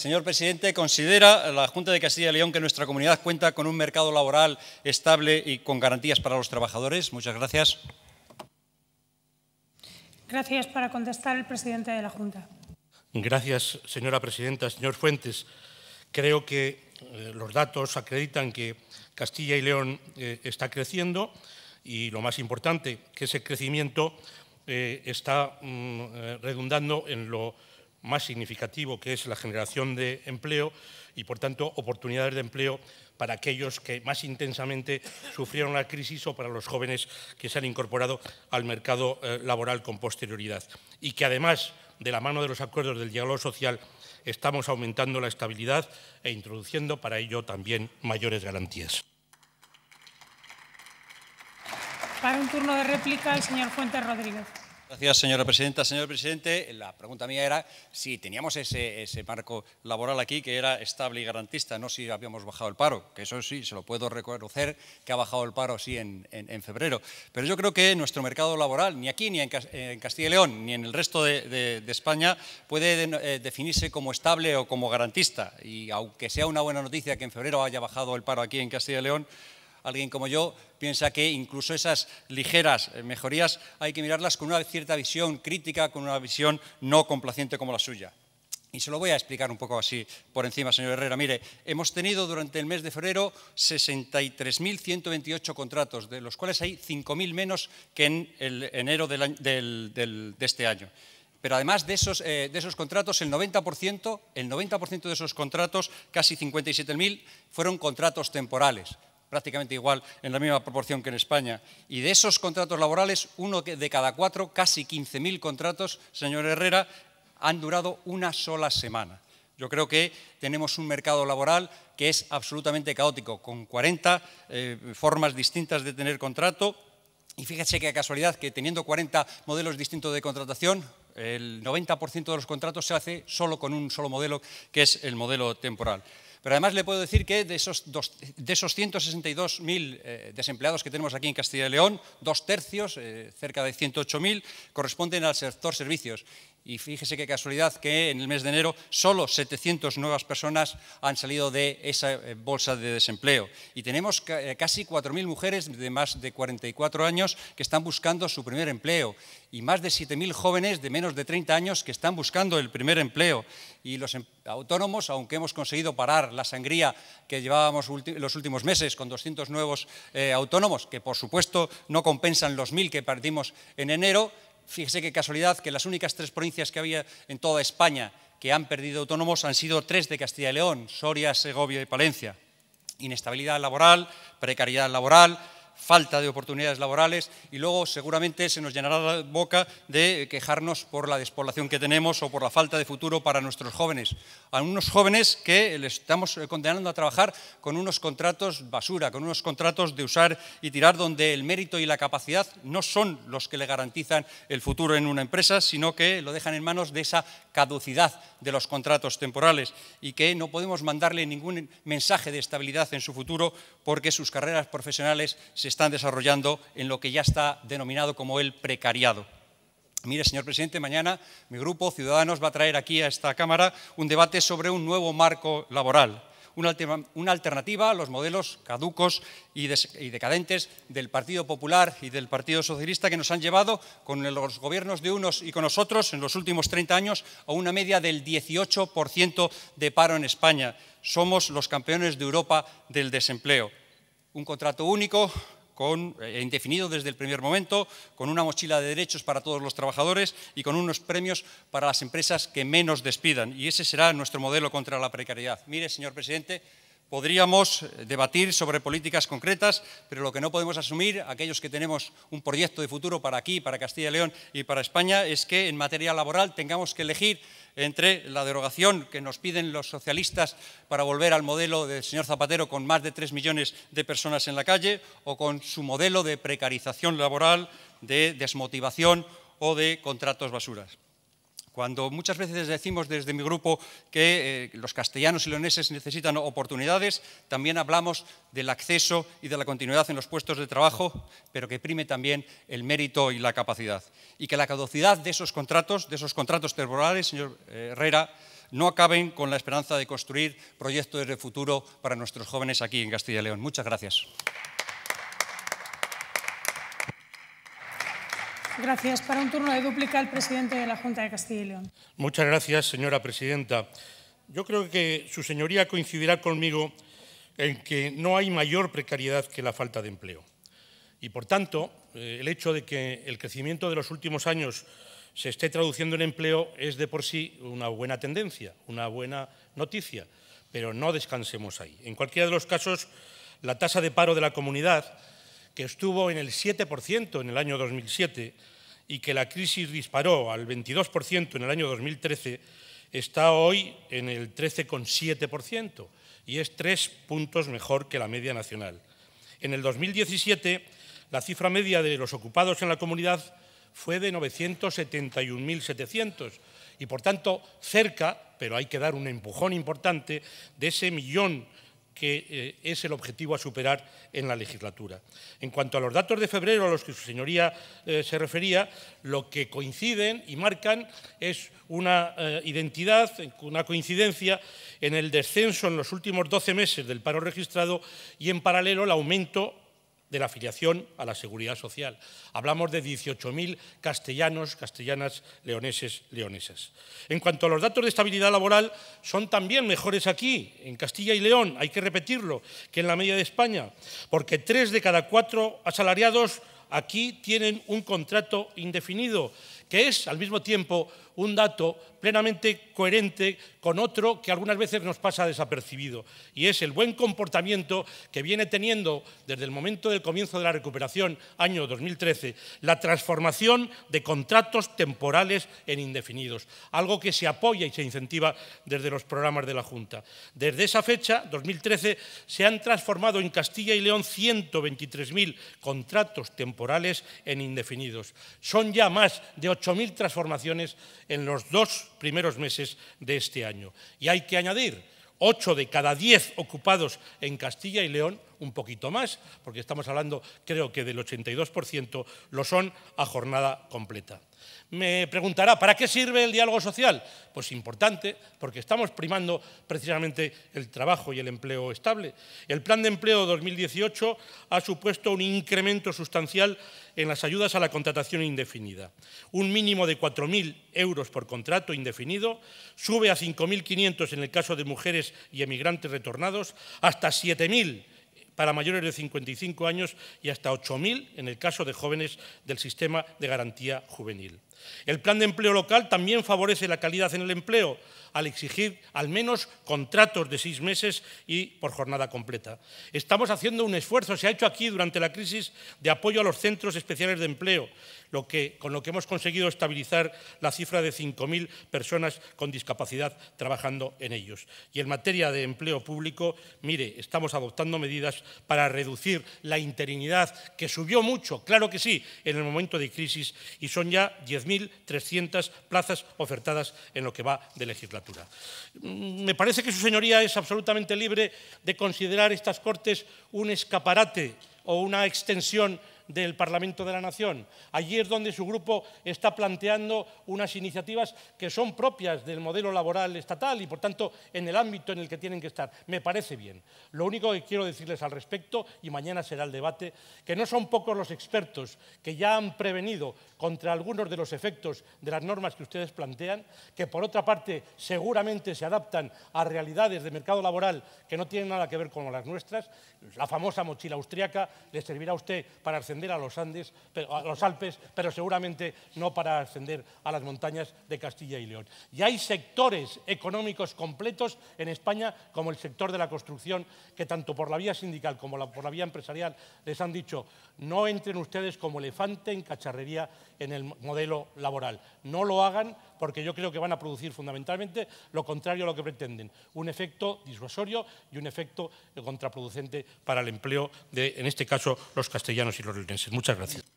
Señor presidente, ¿considera la Junta de Castilla y León que nuestra comunidad cuenta con un mercado laboral estable y con garantías para los trabajadores? Muchas gracias. Gracias. Para contestar el presidente de la Junta. Gracias, señora presidenta. Señor Fuentes, creo que eh, los datos acreditan que Castilla y León eh, está creciendo y lo más importante, que ese crecimiento eh, está mm, redundando en lo más significativo, que es la generación de empleo y, por tanto, oportunidades de empleo para aquellos que más intensamente sufrieron la crisis o para los jóvenes que se han incorporado al mercado eh, laboral con posterioridad. Y que además, de la mano de los acuerdos del diálogo social, estamos aumentando la estabilidad e introduciendo para ello también mayores garantías. Para un turno de réplica, el señor Fuentes Rodríguez. Gracias, señora presidenta. Señor presidente, la pregunta mía era si teníamos ese, ese, marco laboral aquí que era estable y garantista, no si habíamos bajado el paro, que eso sí, se lo puedo reconocer, que ha bajado el paro sí en, febrero. Pero yo creo que nuestro mercado laboral, ni aquí, ni en, Castilla y León, ni en el resto de, España, puede eh, definirse como estable o como garantista. Y aunque sea una buena noticia que en febrero haya bajado el paro aquí en Castilla y León, alguien como yo piensa que incluso esas ligeras eh, mejorías hay que mirarlas con una cierta visión crítica, con una visión no complaciente como la suya. Y se lo voy a explicar un poco así por encima, señor Herrera. Mire, hemos tenido durante el mes de febrero 63.128 contratos, de los cuales hay 5.000 menos que en enero de este año. Pero además de esos, eh, contratos, el 90%, el 90 de esos contratos, casi 57.000, fueron contratos temporales prácticamente igual, en la misma proporción que en España. Y de esos contratos laborales, uno de cada cuatro, casi 15.000 contratos, señor Herrera, han durado una sola semana. Yo creo que tenemos un mercado laboral que es absolutamente caótico, con 40 eh, formas distintas de tener contrato. Y que, a casualidad que teniendo 40 modelos distintos de contratación, el 90% de los contratos se hace solo con un solo modelo, que es el modelo temporal. Pero además le puedo decir que de esos, de esos 162.000 eh, desempleados que tenemos aquí en Castilla y León, dos tercios, eh, cerca de 108.000, corresponden al sector servicios. Y fíjese qué casualidad que en el mes de enero solo 700 nuevas personas han salido de esa eh, bolsa de desempleo. Y tenemos eh, casi 4.000 mujeres de más de 44 años que están buscando su primer empleo. Y más de 7.000 jóvenes de menos de 30 años que están buscando el primer empleo. Y los em, autónomos, aunque hemos conseguido parar la sangría que llevábamos los últimos meses con 200 nuevos eh, autónomos, que por supuesto no compensan los 1.000 que perdimos en enero, Fíjese qué casualidad que las únicas tres provincias que había en toda España que han perdido autónomos han sido tres de Castilla y León, Soria, Segovia y Palencia. Inestabilidad laboral, precariedad laboral, falta de oportunidades laborales y luego seguramente se nos llenará la boca de quejarnos por la despoblación que tenemos o por la falta de futuro para nuestros jóvenes. A unos jóvenes que les estamos eh, condenando a trabajar con unos contratos basura, con unos contratos de usar y tirar donde el mérito y la capacidad no son los que le garantizan el futuro en una empresa, sino que lo dejan en manos de esa caducidad de los contratos temporales y que no podemos mandarle ningún mensaje de estabilidad en su futuro porque sus carreras profesionales se están desarrollando en lo que ya está denominado como el precariado. Mire, señor presidente, mañana mi grupo Ciudadanos va a traer aquí a esta Cámara un debate sobre un nuevo marco laboral una, alternativa a los modelos caducos y, y, decadentes del Partido Popular y del Partido Socialista que nos han llevado con los gobiernos de unos y con nosotros en los últimos 30 años a una media del 18% de paro en España. Somos los campeones de Europa del desempleo. Un contrato único, eh, indefinido desde el primer momento, con una mochila de derechos para todos los trabajadores y con unos premios para las empresas que menos despidan. Y ese será nuestro modelo contra la precariedad. Mire, señor presidente, Podríamos debatir sobre políticas concretas, pero lo que no podemos asumir, aquellos que tenemos un proyecto de futuro para aquí, para Castilla y León y para España, es que en materia laboral tengamos que elegir entre la derogación que nos piden los socialistas para volver al modelo del señor Zapatero con más de tres millones de personas en la calle o con su modelo de precarización laboral, de desmotivación o de contratos basuras. Cuando muchas veces decimos desde mi grupo que eh, los castellanos y leoneses necesitan oportunidades, también hablamos del acceso y de la continuidad en los puestos de trabajo, pero que prime también el mérito y la capacidad. Y que la caducidad de esos contratos, de esos contratos temporales, señor eh, Herrera, no acaben con la esperanza de construir proyectos de futuro para nuestros jóvenes aquí en Castilla y León. Muchas gracias. Gracias. Para un turno de dúplica, el presidente de la Junta de Castilla y León. Muchas gracias, señora presidenta. Yo creo que su señoría coincidirá conmigo en que no hay mayor precariedad que la falta de empleo. Y, por tanto, eh, el hecho de que el crecimiento de los últimos años se esté traduciendo en empleo es de por sí una buena tendencia, una buena noticia, pero no descansemos ahí. En cualquiera de los casos, la tasa de paro de la comunidad que estuvo en el 7% en el año 2007 y que la crisis disparó al 22% en el año 2013, está hoy en el 13,7% y es tres puntos mejor que la media nacional. En el 2017, la cifra media de los ocupados en la comunidad fue de 971.700 y, por tanto, cerca, pero hay que dar un empujón importante, de ese millón que eh, es el objetivo a superar en la legislatura. En cuanto a los datos de febrero a los que su señoría eh, se refería, lo que coinciden y marcan es una eh, identidad, una coincidencia en el descenso en los últimos 12 meses del paro registrado y en paralelo el aumento de la afiliación a la seguridad social. Hablamos de 18.000 castellanos, castellanas, leoneses, leonesas. En cuanto a los datos de estabilidad laboral, son también mejores aquí, en Castilla y León, hay que repetirlo, que en la media de España, porque tres de cada cuatro asalariados aquí tienen un contrato indefinido que es al mismo tiempo un dato plenamente coherente con otro que algunas veces nos pasa desapercibido, y es el buen comportamiento que viene teniendo desde el momento del comienzo de la recuperación, año 2013, la transformación de contratos temporales en indefinidos, algo que se apoya y se incentiva desde los programas de la Junta. Desde esa fecha, 2013, se han transformado en Castilla y León 123.000 contratos temporales en indefinidos. Son ya más de 8.000 transformaciones en los dos primeros meses de este año. Y hay que añadir ocho de cada 10 ocupados en Castilla y León, un poquito más, porque estamos hablando creo que del 82% lo son a jornada completa. Me preguntará, ¿para qué sirve el diálogo social? Pues importante, porque estamos primando precisamente el trabajo y el empleo estable. El Plan de Empleo 2018 ha supuesto un incremento sustancial en las ayudas a la contratación indefinida. Un mínimo de 4.000 euros por contrato indefinido sube a 5.500 en el caso de mujeres y emigrantes retornados, hasta 7.000 para mayores de 55 años y hasta 8.000 en el caso de jóvenes del sistema de garantía juvenil. El plan de empleo local también favorece la calidad en el empleo al exigir al menos contratos de seis meses y por jornada completa. Estamos haciendo un esfuerzo, se ha hecho aquí durante la crisis, de apoyo a los centros especiales de empleo, lo que, con lo que hemos conseguido estabilizar la cifra de 5.000 personas con discapacidad trabajando en ellos. Y en materia de empleo público, mire, estamos adoptando medidas para reducir la interinidad, que subió mucho, claro que sí, en el momento de crisis, y son ya 10.300 plazas ofertadas en lo que va de legislación. Mm, me parece que su señoría es absolutamente libre de considerar estas Cortes un escaparate o una extensión del Parlamento de la Nación. Allí es donde su grupo está planteando unas iniciativas que son propias del modelo laboral estatal y, por tanto, en el ámbito en el que tienen que estar. Me parece bien. Lo único que quiero decirles al respecto, y mañana será el debate, que no son pocos los expertos que ya han prevenido contra algunos de los efectos de las normas que ustedes plantean, que por otra parte seguramente se adaptan a realidades de mercado laboral que no tienen nada que ver con las nuestras. La famosa mochila austríaca le servirá a usted para ascender a los Andes, a los Alpes, pero seguramente no para ascender a las montañas de Castilla y León. Y hay sectores económicos completos en España, como el sector de la construcción, que tanto por la vía sindical como por la vía empresarial les han dicho, no entren ustedes como elefante en cacharrería en el modelo laboral. No lo hagan porque yo creo que van a producir fundamentalmente lo contrario a lo que pretenden, un efecto disuasorio y un efecto contraproducente para el empleo de, en este caso, los castellanos y los lirenses. Muchas gracias.